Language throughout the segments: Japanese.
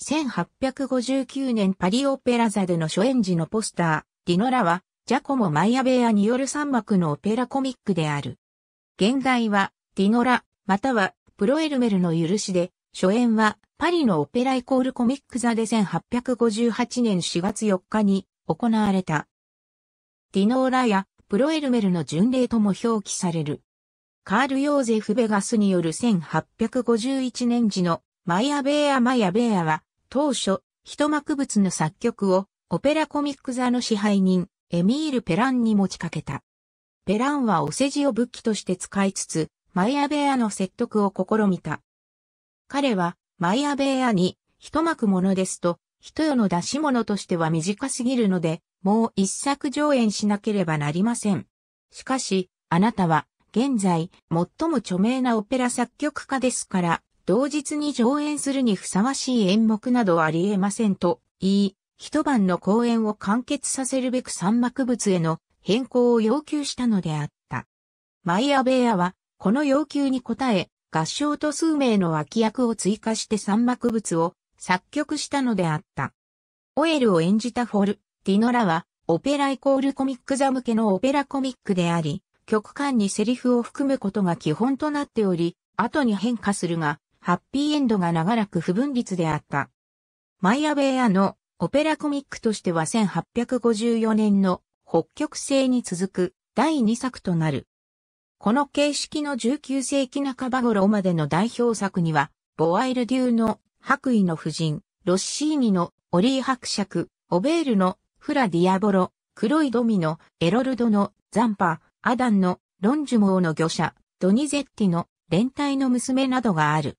1859年パリオペラ座での初演時のポスター、ディノラは、ジャコモ・マイアベアによる三幕のオペラコミックである。現代は、ディノラ、または、プロエルメルの許しで、初演は、パリのオペライコールコミック座で1858年4月4日に行われた。ディノーラやプロエルメルの巡礼とも表記される。カール・ヨーゼフ・ベガスによる1851年時のマイアベーア・マイアベーアは当初、一幕物の作曲をオペラコミック座の支配人、エミール・ペランに持ちかけた。ペランはお世辞を武器として使いつつ、マイアベアの説得を試みた。彼は、マイアベアに、一幕ものですと、一夜の出し物としては短すぎるので、もう一作上演しなければなりません。しかし、あなたは、現在、最も著名なオペラ作曲家ですから、同日に上演するにふさわしい演目などあり得ませんと言い、一晩の公演を完結させるべく三幕物への変更を要求したのであった。マイアベアは、この要求に応え、合唱と数名の脇役を追加して三幕物を作曲したのであった。オエルを演じたフォル、ティノラは、オペライコールコミック座向けのオペラコミックであり、曲間にセリフを含むことが基本となっており、後に変化するが、ハッピーエンドが長らく不分立であった。マイアウェアのオペラコミックとしては1854年の北極星に続く第2作となる。この形式の19世紀半ば頃までの代表作には、ボアイル・デューの白衣の夫人、ロッシーニのオリー伯爵、オベールのフラ・ディアボロ、黒いドミのエロルドのザンパ、アダンのロンジュモーの魚者、ドニゼッティの連帯の娘などがある。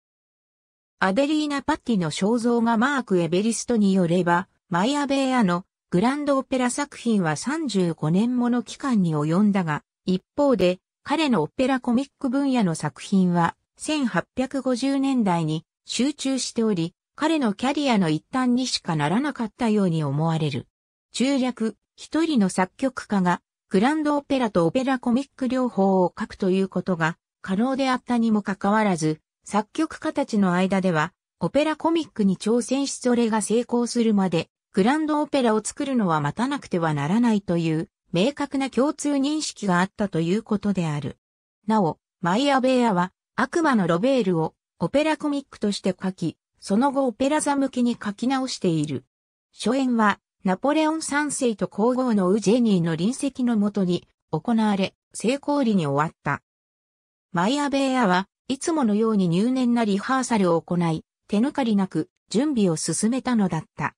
アデリーナ・パッティの肖像画マーク・エベリストによれば、マイア・ベイアのグランドオペラ作品は35年もの期間に及んだが、一方で、彼のオペラコミック分野の作品は、1850年代に集中しており、彼のキャリアの一端にしかならなかったように思われる。中略、一人の作曲家が、グランドオペラとオペラコミック両方を書くということが可能であったにもかかわらず、作曲家たちの間では、オペラコミックに挑戦しそれが成功するまで、グランドオペラを作るのは待たなくてはならないという、明確な共通認識があったということである。なお、マイア・ベアは、悪魔のロベールをオペラコミックとして書き、その後オペラ座向きに書き直している。初演は、ナポレオン三世と皇后のウジェニーの臨席のもとに行われ、成功裏に終わった。マイア・ベアは、いつものように入念なリハーサルを行い、手抜かりなく準備を進めたのだった。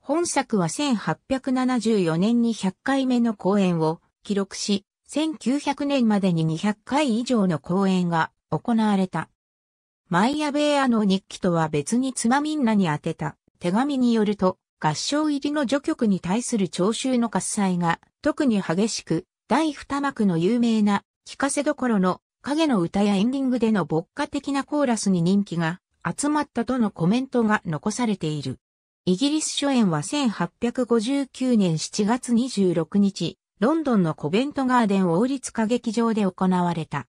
本作は1874年に100回目の公演を記録し、1900年までに200回以上の公演が行われた。マイアベーアの日記とは別につまみんなに宛てた手紙によると、合唱入りの序曲に対する聴衆の喝采が特に激しく、第二幕の有名な聞かせどころの影の歌やエンディングでの牧歌的なコーラスに人気が集まったとのコメントが残されている。イギリス初演は1859年7月26日、ロンドンのコベントガーデン王立歌劇場で行われた。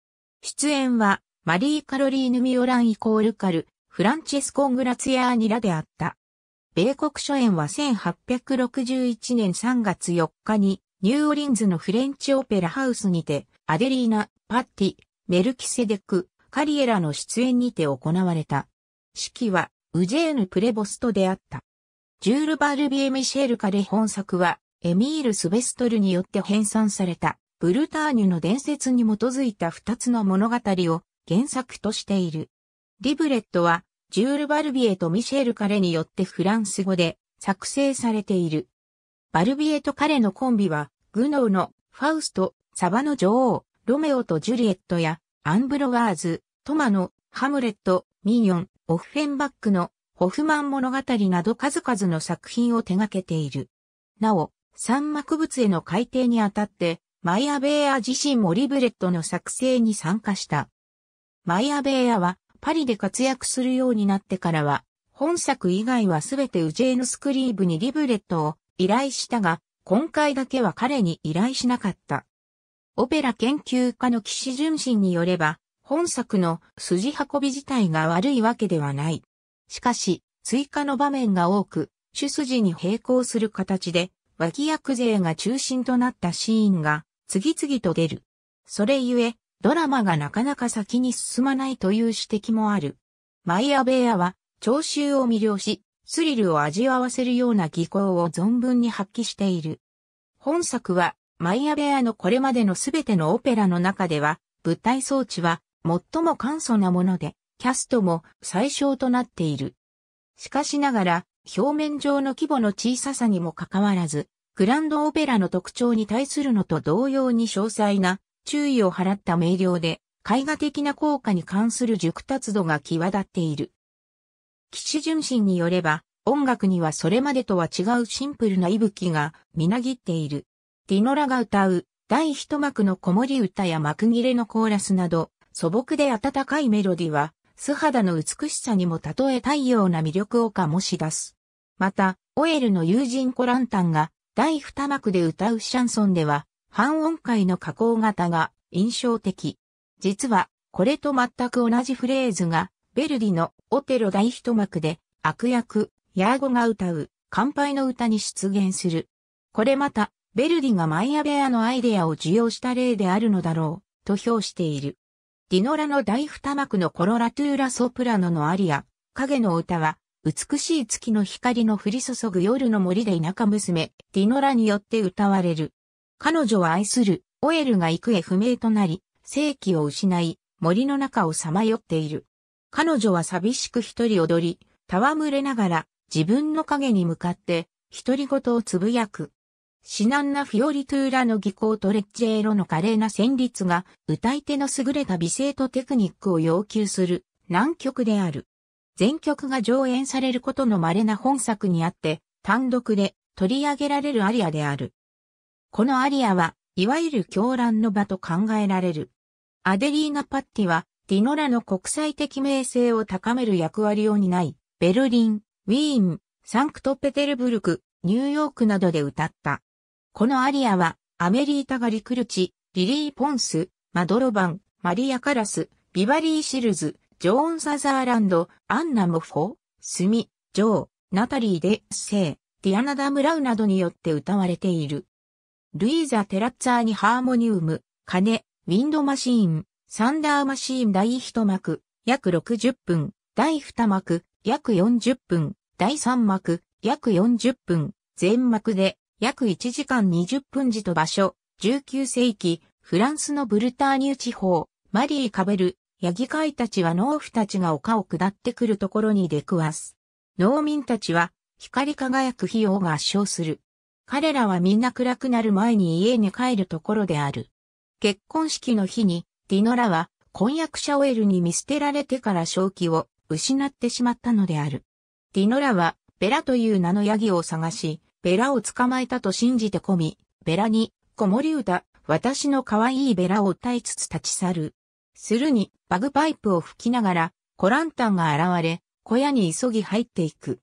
出演は、マリー・カロリーヌ・ミオランイコール・カル、フランチェスコ・グラツヤーニラであった。米国初演は1861年3月4日に、ニューオリンズのフレンチオペラハウスにて、アデリーナ、パッティ、メルキセデク、カリエラの出演にて行われた。式は、ウジェーヌ・プレボスと出会った。ジュール・バルビエ・ミシェル・カレ本作は、エミール・スベストルによって編纂された、ブルターニュの伝説に基づいた二つの物語を原作としている。リブレットは、ジュール・バルビエとミシェル・カレによってフランス語で作成されている。バルビエとカレのコンビは、グノーのファウスト、サバの女王、ロメオとジュリエットや、アンブロワーズ、トマノ、ハムレット、ミニョン、オフフェンバックの、ホフマン物語など数々の作品を手掛けている。なお、三幕物への改定にあたって、マイアベーア自身もリブレットの作成に参加した。マイアベーアは、パリで活躍するようになってからは、本作以外はすべてウジェーヌ・スクリーブにリブレットを依頼したが、今回だけは彼に依頼しなかった。オペラ研究家の岸純真によれば、本作の筋運び自体が悪いわけではない。しかし、追加の場面が多く、主筋に並行する形で、脇役勢が中心となったシーンが次々と出る。それゆえ、ドラマがなかなか先に進まないという指摘もある。マイアベアは、聴衆を魅了し、スリルを味わわせるような技巧を存分に発揮している。本作は、マイアベアのこれまでのすべてのオペラの中では、舞台装置は最も簡素なもので、キャストも最小となっている。しかしながら、表面上の規模の小ささにもかかわらず、グランドオペラの特徴に対するのと同様に詳細な注意を払った明瞭で、絵画的な効果に関する熟達度が際立っている。岸純心によれば、音楽にはそれまでとは違うシンプルな息吹がみなぎっている。ディノラが歌う、第一幕の子守歌や幕切れのコーラスなど、素朴で温かいメロディは、素肌の美しさにも例えたいような魅力を醸し出す。また、オエルの友人コランタンが、第二幕で歌うシャンソンでは、半音階の加工型が印象的。実は、これと全く同じフレーズが、ベルディのオテロ第一幕で、悪役、ヤーゴが歌う、乾杯の歌に出現する。これまた、ベルディがマイアベアのアイデアを受容した例であるのだろう、と評している。ディノラの大二幕のコロラトゥーラソプラノのアリア、影の歌は、美しい月の光の降り注ぐ夜の森で田舎娘、ディノラによって歌われる。彼女は愛する、オエルが行方不明となり、生気を失い、森の中をさまよっている。彼女は寂しく一人踊り、戯れながら、自分の影に向かって、独り言をつぶやく。至難なフィオリトゥーラの技巧とレッジェーロの華麗な旋律が歌い手の優れた美声とテクニックを要求する難曲である。全曲が上演されることの稀な本作にあって単独で取り上げられるアリアである。このアリアはいわゆる狂乱の場と考えられる。アデリーナ・パッティはディノラの国際的名声を高める役割を担い、ベルリン、ウィーン、サンクトペテルブルク、ニューヨークなどで歌った。このアリアは、アメリータ・ガリクルチ、リリー・ポンス、マドロバン、マリア・カラス、ビバリー・シルズ、ジョーン・サザーランド、アンナ・モフォ、スミ、ジョー、ナタリー・デ・セイ、ディアナ・ダ・ムラウなどによって歌われている。ルイーザ・テラッツァーにハーモニウム、カネ、ウィンドマシーン、サンダーマシーン第1幕、約60分、第2幕、約40分、第3幕、約40分、全幕で約1時間20分時と場所、19世紀、フランスのブルターニュ地方、マリー・カベル、ヤギ飼いたちは農夫たちが丘を下ってくるところに出くわす。農民たちは光り輝く費用が圧勝する。彼らはみんな暗くなる前に家に帰るところである。結婚式の日に、ディノラは婚約者オエルに見捨てられてから正気を失ってしまったのである。ディノラはベラという名のヤギを探し、ベラを捕まえたと信じて込み、ベラに、子守歌、私の可愛いベラを歌いつつ立ち去る。するに、バグパイプを吹きながら、コランタンが現れ、小屋に急ぎ入っていく。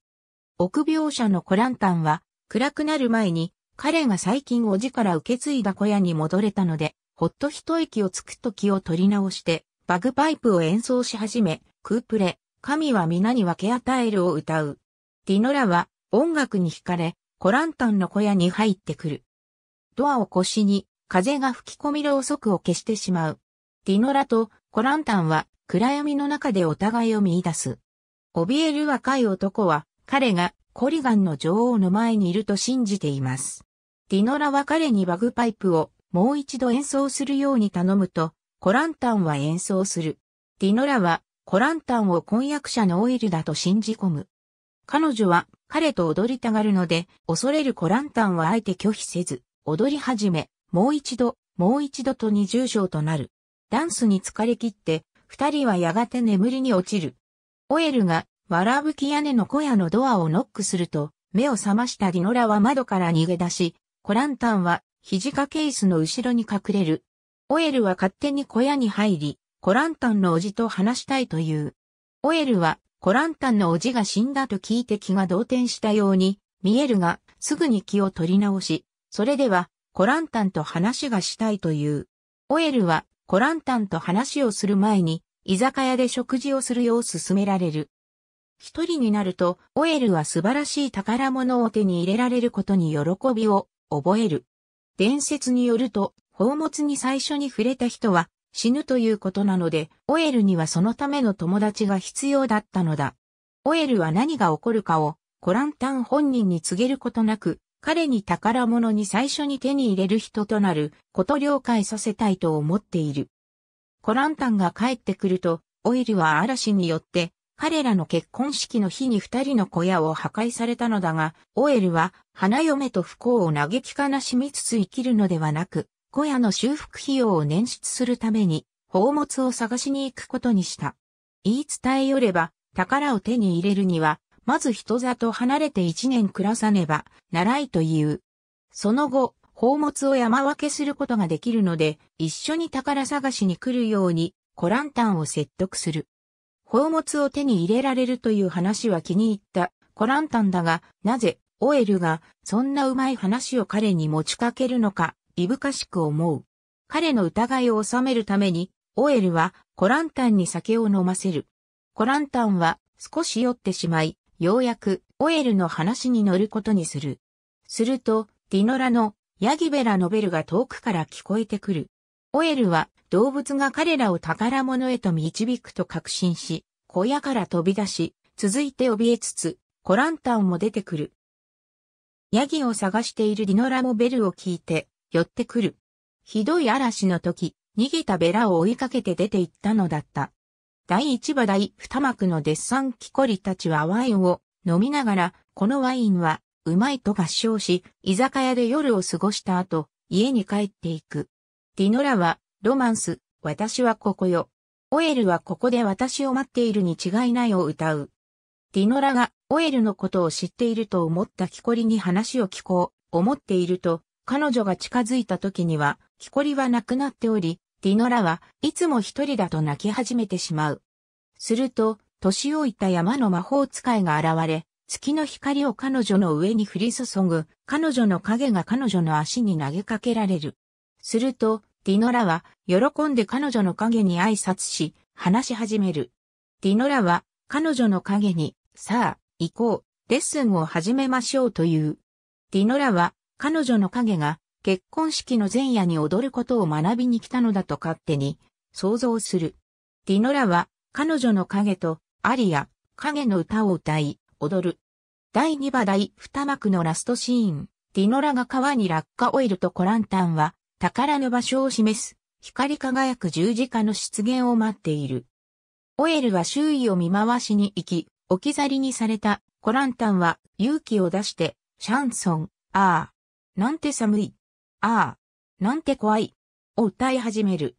臆病者のコランタンは、暗くなる前に、彼が最近おじから受け継いだ小屋に戻れたので、ほっと一息をつく時を取り直して、バグパイプを演奏し始め、クープレ、神は皆に分け与えるを歌う。ディノラは音楽に惹かれ、コランタンの小屋に入ってくる。ドアを腰に、風が吹き込みろうそくを消してしまう。ディノラとコランタンは暗闇の中でお互いを見出す。怯える若い男は彼がコリガンの女王の前にいると信じています。ディノラは彼にバグパイプをもう一度演奏するように頼むと、コランタンは演奏する。ディノラはコランタンを婚約者のオイルだと信じ込む。彼女は彼と踊りたがるので、恐れるコランタンはあえて拒否せず、踊り始め、もう一度、もう一度と二重章となる。ダンスに疲れ切って、二人はやがて眠りに落ちる。オエルが、わらぶき屋根の小屋のドアをノックすると、目を覚ましたディノラは窓から逃げ出し、コランタンは、肘掛け椅子の後ろに隠れる。オエルは勝手に小屋に入り、コランタンのおじと話したいという。オエルは、コランタンの叔父が死んだと聞いて気が動転したように見えるが、すぐに気を取り直し、それではコランタンと話がしたいという。オエルはコランタンと話をする前に、居酒屋で食事をするよう勧められる。一人になると、オエルは素晴らしい宝物を手に入れられることに喜びを覚える。伝説によると、宝物に最初に触れた人は、死ぬということなので、オエルにはそのための友達が必要だったのだ。オエルは何が起こるかをコランタン本人に告げることなく、彼に宝物に最初に手に入れる人となること了解させたいと思っている。コランタンが帰ってくると、オエルは嵐によって彼らの結婚式の日に二人の小屋を破壊されたのだが、オエルは花嫁と不幸を嘆き悲しみつつ生きるのではなく、小屋の修復費用を捻出するために、宝物を探しに行くことにした。言い伝えよれば、宝を手に入れるには、まず人里離れて一年暮らさねば、ならいという。その後、宝物を山分けすることができるので、一緒に宝探しに来るように、コランタンを説得する。宝物を手に入れられるという話は気に入ったコランタンだが、なぜ、オエルが、そんなうまい話を彼に持ちかけるのか、いぶかしく思う。彼の疑いを収めるために、オエルはコランタンに酒を飲ませる。コランタンは少し酔ってしまい、ようやくオエルの話に乗ることにする。すると、ディノラのヤギベラのベルが遠くから聞こえてくる。オエルは動物が彼らを宝物へと導くと確信し、小屋から飛び出し、続いて怯えつつ、コランタンも出てくる。ヤギを探しているディノラもベルを聞いて、寄ってくる。ひどい嵐の時、逃げたベラを追いかけて出て行ったのだった。第一話第二幕のデッサンキコリたちはワインを飲みながら、このワインはうまいと合唱し、居酒屋で夜を過ごした後、家に帰っていく。ディノラは、ロマンス、私はここよ。オエルはここで私を待っているに違いないを歌う。ディノラがオエルのことを知っていると思ったキコリに話を聞こう、思っていると、彼女が近づいた時には、木こりはなくなっており、ディノラはいつも一人だと泣き始めてしまう。すると、年老いた山の魔法使いが現れ、月の光を彼女の上に降り注ぐ、彼女の影が彼女の足に投げかけられる。すると、ディノラは、喜んで彼女の影に挨拶し、話し始める。ディノラは、彼女の影に、さあ、行こう、レッスンを始めましょうという。ディノラは、彼女の影が結婚式の前夜に踊ることを学びに来たのだと勝手に想像する。ディノラは彼女の影とアリア、影の歌を歌い、踊る。第2話第2幕のラストシーン、ディノラが川に落下オイルとコランタンは宝の場所を示す光り輝く十字架の出現を待っている。オエルは周囲を見回しに行き、置き去りにされたコランタンは勇気を出してシャンソン、ああ、なんて寒い。ああ、なんて怖い。を歌い始める。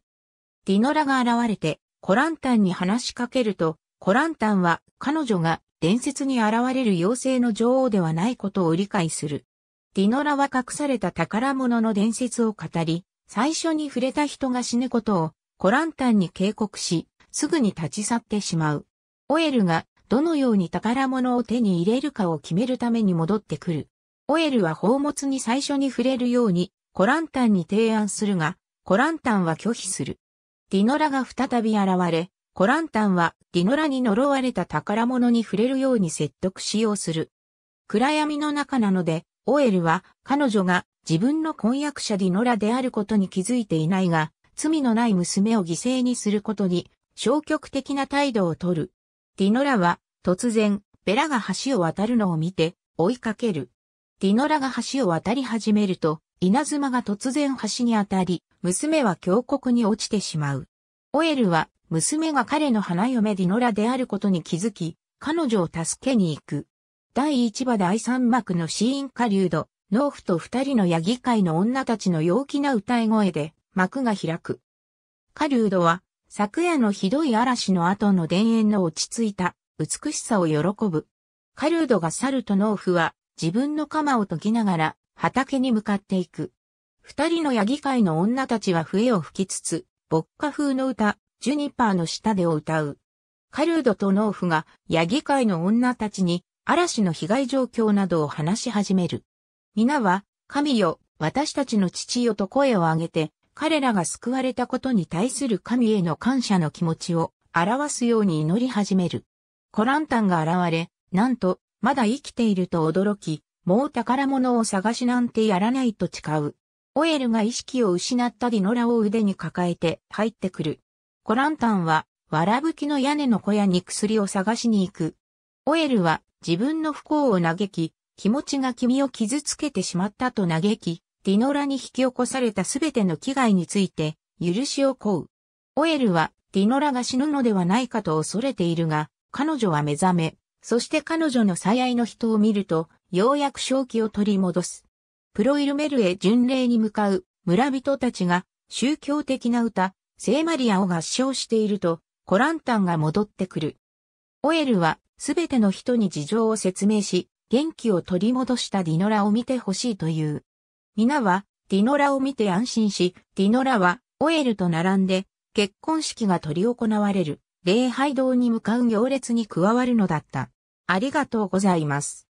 ディノラが現れて、コランタンに話しかけると、コランタンは彼女が伝説に現れる妖精の女王ではないことを理解する。ディノラは隠された宝物の伝説を語り、最初に触れた人が死ぬことをコランタンに警告し、すぐに立ち去ってしまう。オエルがどのように宝物を手に入れるかを決めるために戻ってくる。オエルは宝物に最初に触れるように、コランタンに提案するが、コランタンは拒否する。ディノラが再び現れ、コランタンはディノラに呪われた宝物に触れるように説得しようする。暗闇の中なので、オエルは彼女が自分の婚約者ディノラであることに気づいていないが、罪のない娘を犠牲にすることに消極的な態度をとる。ディノラは突然、ベラが橋を渡るのを見て追いかける。ディノラが橋を渡り始めると、稲妻が突然橋に当たり、娘は峡谷に落ちてしまう。オエルは、娘が彼の花嫁ディノラであることに気づき、彼女を助けに行く。第一話第三幕のシーンカリュード、農夫と二人のヤギ界の女たちの陽気な歌い声で幕が開く。カリュードは昨夜のひどい嵐の後の田園の落ち着いた美しさを喜ぶ。カリュードが去ると農夫は自分の鎌を研ぎながら畑に向かっていく。二人のヤギ界の女たちは笛を吹きつつ、牧歌風の歌、ジュニパーの下でを歌う。カルードと農夫がヤギ界の女たちに嵐の被害状況などを話し始める。皆は、神よ、私たちの父よと声を上げて、彼らが救われたことに対する神への感謝の気持ちを表すように祈り始める。コランタンが現れ、なんとまだ生きていると驚き、もう宝物を探しなんてやらないと誓う。オエルが意識を失ったディノラを腕に抱えて入ってくる。コランタンは、わらぶきの屋根の小屋に薬を探しに行く。オエルは自分の不幸を嘆き、気持ちが君を傷つけてしまったと嘆き、ディノラに引き起こされたすべての危害について、許しを請う。オエルはディノラが死ぬのではないかと恐れているが、彼女は目覚め、そして彼女の最愛の人を見ると、ようやく正気を取り戻す。プロイルメルへ巡礼に向かう村人たちが宗教的な歌、聖マリアを合唱していると、コランタンが戻ってくる。オエルはすべての人に事情を説明し、元気を取り戻したディノラを見てほしいという。皆はディノラを見て安心し、ディノラはオエルと並んで結婚式が取り行われる。礼拝堂に向かう行列に加わるのだった。ありがとうございます。